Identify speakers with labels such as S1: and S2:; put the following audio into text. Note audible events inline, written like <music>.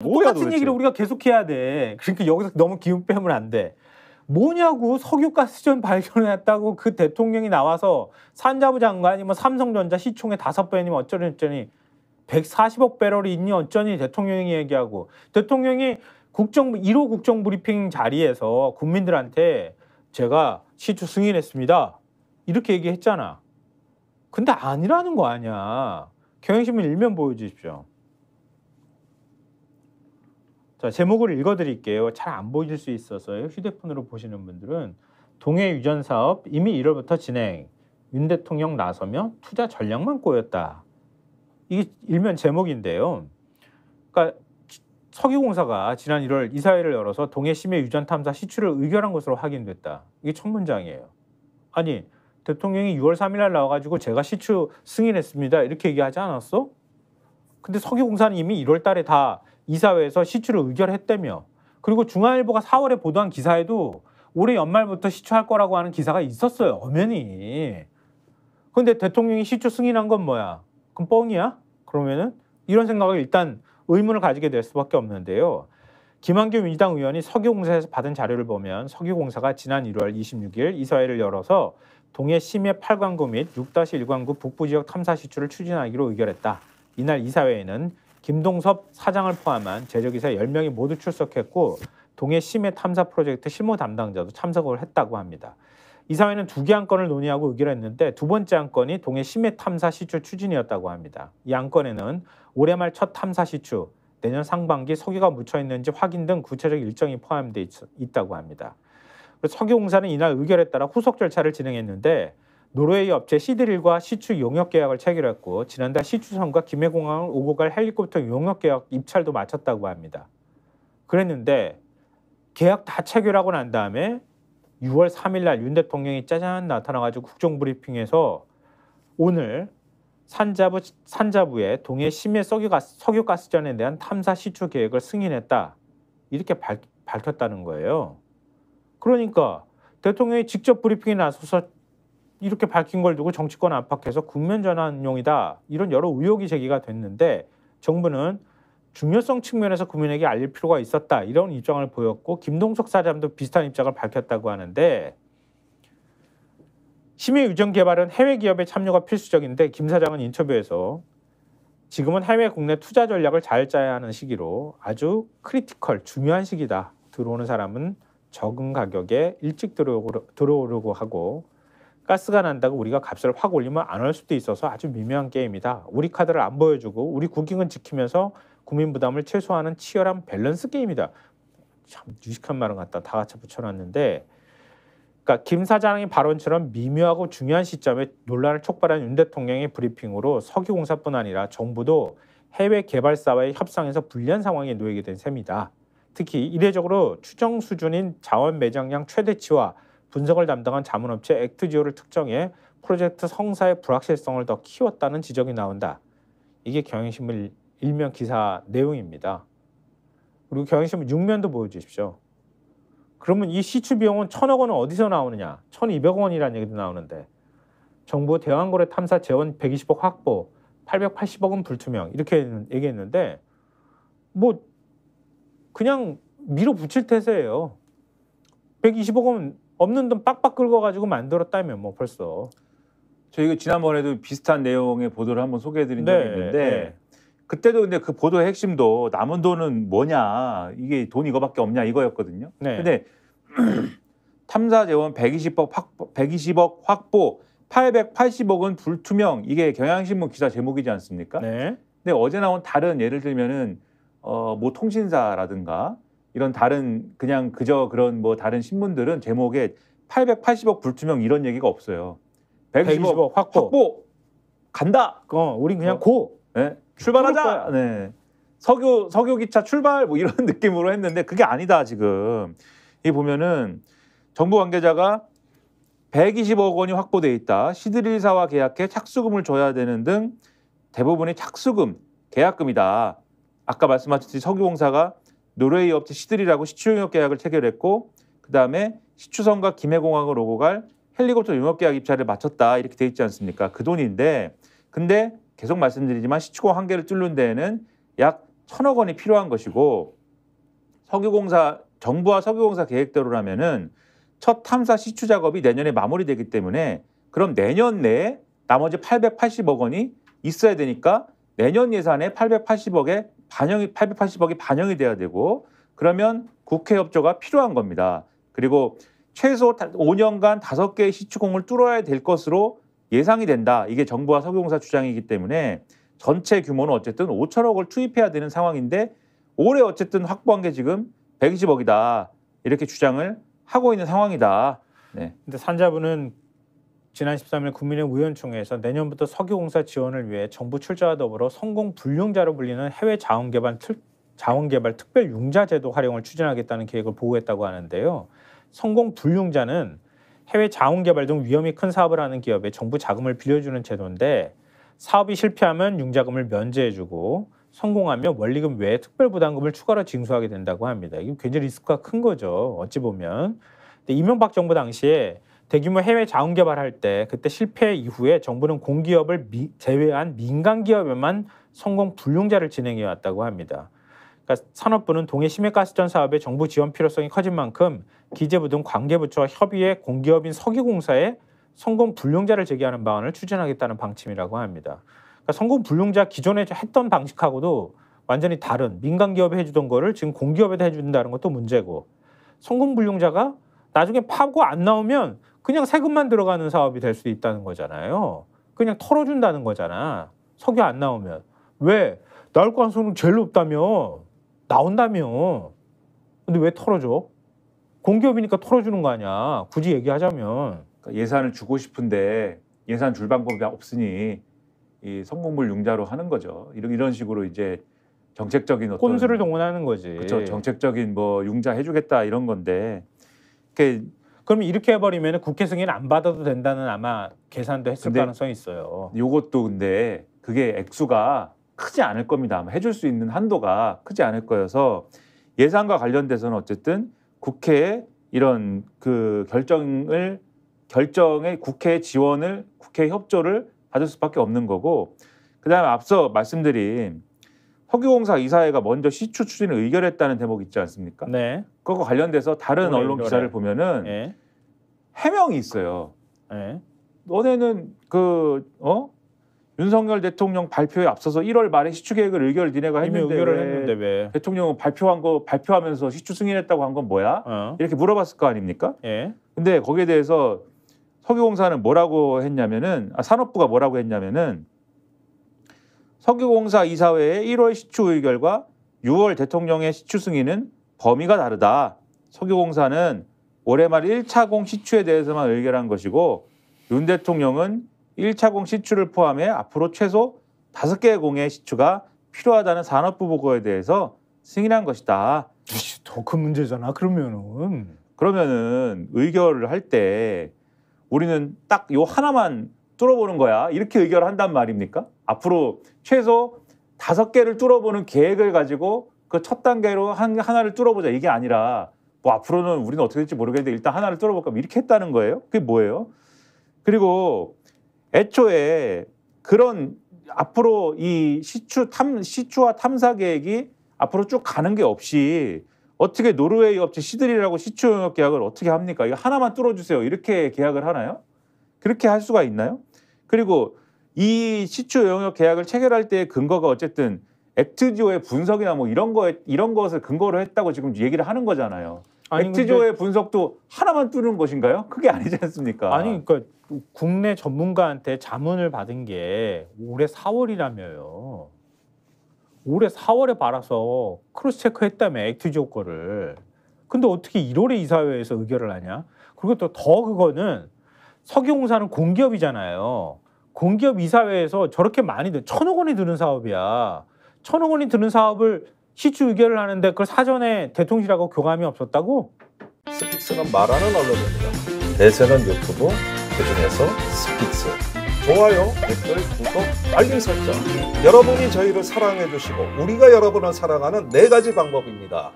S1: 뭐 똑같은 도대체. 얘기를
S2: 우리가 계속해야 돼. 그러니까 여기서 너무 기운 빼면 안 돼. 뭐냐고 석유가스전 발견했다고 그 대통령이 나와서 산자부 장관이 뭐 삼성전자 시총에 다섯 배니 뭐 어쩌니 어쩌니 140억 배럴이 있니 어쩌니 대통령이 얘기하고 대통령이 국정 1호 국정 브리핑 자리에서 국민들한테 제가 시초 승인했습니다. 이렇게 얘기했잖아. 근데 아니라는 거 아니야. 경영신문 일면 보여주십시오. 자, 제목을 읽어드릴게요. 잘 안 보일 수 있어서요. 휴대폰으로 보시는 분들은 동해 유전 사업 이미 1월부터 진행. 윤 대통령 나서며 투자 전략만 꼬였다. 이게 일면 제목인데요. 그러니까 석유공사가 지난 1월 이사회를 열어서 동해 심해 유전 탐사 시추를 의결한 것으로 확인됐다. 이게 첫 문장이에요. 아니 대통령이 6월 3일날 나와가지고 제가 시추 승인했습니다. 이렇게 얘기하지 않았어? 근데 석유공사는 이미 1월달에 다 이사회에서 시추를 의결했다며 그리고 중앙일보가 4월에 보도한 기사에도 올해 연말부터 시추할 거라고 하는 기사가 있었어요. 엄연히. 근데 대통령이 시추 승인한 건 뭐야? 그럼 뻥이야? 그러면은 이런 생각을 일단 의문을 가지게 될 수밖에 없는데요. 김한규 민주당 의원이 석유공사에서 받은 자료를 보면 석유공사가 지난 1월 26일 이사회를 열어서 동해 심해 8광구 및 6-1광구 북부 지역 탐사 시추를 추진하기로 의결했다. 이날 이사회에는 김동섭 사장을 포함한 제조기사 10명이 모두 출석했고 동해 심해 탐사 프로젝트 실무 담당자도 참석을 했다고 합니다. 이사회는 두 개 안건을 논의하고 의결했는데 두 번째 안건이 동해 심해 탐사 시추 추진이었다고 합니다. 이 안건에는 올해 말 첫 탐사 시추, 내년 상반기 석유가 묻혀 있는지 확인 등 구체적 일정이 포함되어 있, 다고 합니다. 석유공사는 이날 의결에 따라 후속 절차를 진행했는데 노르웨이 업체 시드릴과 시추 용역 계약을 체결했고 지난달 시추선과 김해공항을 오고 갈 헬리콥터 용역 계약 입찰도 마쳤다고 합니다. 그랬는데 계약 다 체결하고 난 다음에 6월 3일 날 윤 대통령이 짜잔 나타나가지고 국정브리핑에서 오늘 산자부, 산자부의 동해 심해 석유가스, 석유가스전에 대한 탐사 시추 계획을 승인했다. 이렇게 밝, 혔다는 거예요. 그러니까 대통령이 직접 브리핑에 나서서 이렇게 밝힌 걸 두고 정치권 압박해서 국면 전환용이다 이런 여러 의혹이 제기가 됐는데 정부는 중요성 측면에서 국민에게 알릴 필요가 있었다 이런 입장을 보였고 김동석 사장도 비슷한 입장을 밝혔다고 하는데 심의 유전 개발은 해외 기업의 참여가 필수적인데 김 사장은 인터뷰에서 지금은 해외 국내 투자 전략을 잘 짜야 하는 시기로 아주 크리티컬 중요한 시기다 들어오는 사람은 적은 가격에 일찍 들어오려고 하고 가스가 난다고 우리가 값을 확 올리면 안 올 수도 있어서 아주 미묘한 게임이다. 우리 카드를 안 보여주고 우리 국익은 지키면서 국민 부담을 최소화하는 치열한 밸런스 게임이다. 참 유식한 말은 같다. 다 같이 붙여놨는데 그러니까 김 사장의 발언처럼 미묘하고 중요한 시점에 논란을 촉발한 윤 대통령의 브리핑으로 석유공사뿐 아니라 정부도 해외 개발사와의 협상에서 불리한 상황에 놓이게 된 셈이다. 특히 이례적으로 추정 수준인 자원 매장량 최대치와 분석을 담당한 자문업체 액트지오를 특정해 프로젝트 성사의 불확실성을 더 키웠다는 지적이 나온다. 이게 경영신문 일면 기사 내용입니다. 그리고 경영신문 6면도 보여주십시오. 그러면 이 시추 비용은 천억 원은 어디서 나오느냐? 천이백 원이라는 얘기도 나오는데 정부 대왕거래 탐사 재원 120억 확보, 880억은 불투명 이렇게 얘기했는데 뭐 그냥 밀어붙일 태세예요. 120억은 없는 돈 빡빡 긁어가지고 만들었다면 뭐 벌써.
S1: 저희가 그 지난번에도 비슷한 내용의 보도를 한번 소개해드린 네, 적이 있는데 네. 그때도 근데 그 보도의 핵심도 남은 돈은 뭐냐 이게 돈 이거밖에 없냐 이거였거든요. 네. 근데 <clears throat> 탐사 재원 120억 확보, 120억 확보 880억은 불투명 이게 경향신문 기사 제목이지 않습니까? 네. 근데 어제 나온 다른 예를 들면은 어뭐 통신사라든가 이런 다른 그냥 그저 그런 뭐 다른 신문들은 제목에 880억 불투명 이런 얘기가 없어요. 120억, 120억 확보. 확보. 간다. 어, 우리 그냥 어. 고. 네. 출발하자. 네. 석유 석유 기차 출발 뭐 이런 <laughs> 느낌으로 했는데 그게 아니다 지금. 이 보면은 정부 관계자가 120억 원이 확보돼 있다. 시드릴사와 계약해 착수금을 줘야 되는 등 대부분의 착수금, 계약금이다. 아까 말씀하셨듯이 석유공사가 노르웨이 업체 시들이라고 시추용역 계약을 체결했고 그다음에 시추선과 김해공항을 오고 갈 헬리콥터 용역 계약 입찰을 마쳤다 이렇게 돼 있지 않습니까? 그 돈인데 근데 계속 말씀드리지만 시추공 한 개를 뚫는 데에는 약 천억 원이 필요한 것이고 석유공사 정부와 석유공사 계획대로라면은 첫 탐사 시추 작업이 내년에 마무리되기 때문에 그럼 내년 내에 나머지 880억 원이 있어야 되니까 내년 예산에 880억에 반영이 880억이 반영이 돼야 되고 그러면 국회 협조가 필요한 겁니다. 그리고 최소 5년간 5개의 시추공을 뚫어야 될 것으로 예상이 된다. 이게 정부와 석유공사 주장이기 때문에 전체 규모는 어쨌든 5천억을 투입해야 되는 상황인데 올해 어쨌든 확보한 게 지금 120억이다. 이렇게 주장을 하고 있는 상황이다.
S2: 네. 근데 산자부는 지난 13일 국민의 우연총회에서 내년부터 석유공사 지원을 위해 정부 출자와 더불어 성공 불용자로 불리는 해외 자원개발, 특, 자원개발 특별 융자제도 활용을 추진하겠다는 계획을 보고했다고 하는데요. 성공 불용자는 해외 자원개발 등 위험이 큰 사업을 하는 기업에 정부 자금을 빌려주는 제도인데 사업이 실패하면 융자금을 면제해주고 성공하면 원리금 외에 특별 부담금을 추가로 징수하게 된다고 합니다. 이게 굉장히 리스크가 큰 거죠. 어찌 보면. 근데 이명박 정부 당시에 대규모 해외 자원 개발할 때 그때 실패 이후에 정부는 공기업을 미, 제외한 민간 기업에만 성공 불용자를 진행해 왔다고 합니다. 그러니까 산업부는 동해 심해가스전 사업에 정부 지원 필요성이 커진 만큼 기재부 등 관계부처와 협의해 공기업인 석유공사에 성공 불용자를 제기하는 방안을 추진하겠다는 방침이라고 합니다. 그러니까 성공 불용자 기존에 했던 방식하고도 완전히 다른 민간 기업에 해주던 거를 지금 공기업에다 해준다는 것도 문제고 성공 불용자가 나중에 파고 안 나오면 그냥 세금만 들어가는 사업이 될 수 있다는 거잖아요. 그냥 털어준다는 거잖아. 석유 안 나오면. 왜? 나올 가능성은 제일 높다며.
S1: 나온다며. 근데 왜 털어줘? 공기업이니까 털어주는 거 아니야. 굳이 얘기하자면. 그러니까 예산을 주고 싶은데 예산 줄 방법이 없으니 이 성공물 융자로 하는 거죠. 이런 이런 식으로 이제 정책적인 어떤 꼼수를 동원하는 거지. 그렇죠. 정책적인 뭐 융자 해주겠다 이런 건데, 이게 그럼 이렇게 해버리면 국회 승인 안 받아도 된다는 아마 계산도 했을 가능성이 있어요. 이것도 근데 그게 액수가 크지 않을 겁니다. 아마 해줄 수 있는 한도가 크지 않을 거여서 예산과 관련돼서는 어쨌든 국회에 이런 그 결정을 결정에 국회 지원을 국회 협조를 받을 수밖에 없는 거고 그다음에 앞서 말씀드린 석유공사 이사회가 먼저 시추 추진을 의결했다는 대목 있지 않습니까? 네. 그거 관련돼서 다른 언론 기사를 보면은 예. 해명이 있어요. 예. 너네는 그 어? 윤석열 대통령 발표에 앞서서 1월 말에 시추 계획을 의결 니네가 했는데, 의결을 했는데 왜 대통령은 발표한 거 발표하면서 시추 승인했다고 한 건 뭐야? 어. 이렇게 물어봤을 거 아닙니까? 예. 근데 거기에 대해서 석유공사는 뭐라고 했냐면은 아, 산업부가 뭐라고 했냐면은 석유공사 이사회의 1월 시추 의결과 6월 대통령의 시추 승인은 범위가 다르다. 석유공사는 올해 말 1차 공 시추에 대해서만 의결한 것이고 윤 대통령은 1차 공 시추를 포함해 앞으로 최소 5개의 공의 시추가 필요하다는 산업부 보고에 대해서 승인한 것이다.
S2: 더 큰 문제잖아. 그러면은
S1: 그러면은 의결을 할 때 우리는 딱 요 하나만 뚫어보는 거야. 이렇게 의결한단 말입니까? 앞으로 최소 다섯 개를 뚫어보는 계획을 가지고 그 첫 단계로 한, 하나를 뚫어보자. 이게 아니라 뭐 앞으로는 우리는 어떻게 될지 모르겠는데 일단 하나를 뚫어볼까. 이렇게 했다는 거예요. 그게 뭐예요? 그리고 애초에 그런 앞으로 이 시추 탐, 시추와 탐사 계획이 앞으로 쭉 가는 게 없이 어떻게 노르웨이 업체 시들이라고 시추 영역 계약을 어떻게 합니까? 이거 하나만 뚫어주세요. 이렇게 계약을 하나요? 그렇게 할 수가 있나요? 그리고 이 시추 영역 계약을 체결할 때의 근거가 어쨌든 액트조의 분석이나 뭐 이런 거에 이런 것을 근거로 했다고 지금 얘기를 하는 거잖아요. 아니, 액트디오의 분석도 하나만 뚫는 것인가요? 그게 아니지 않습니까? 아니 그러니까 국내 전문가한테 자문을 받은 게
S2: 올해 4월이라며요. 올해 4월에 받아서 크로스 체크했다며 액트조 거를. 근데 어떻게 1월에 이사회에서 의결을 하냐? 그리고 또 더 그거는 석유공사는 공기업이잖아요. 공기업 이사회에서 저렇게 많이 드는 천억 원이 드는 사업이야. 천억 원이 드는 사업을 시추 의결을 하는데 그걸 사전에 대통령실하고 교감이 없었다고?
S1: 스픽스는 말하는 언론입니다. 대세는 유튜브, 그중에서 스픽스. 좋아요, 댓글, 구독, 알림 설정. 여러분이 저희를 사랑해 주시고 우리가 여러분을 사랑하는 네 가지 방법입니다.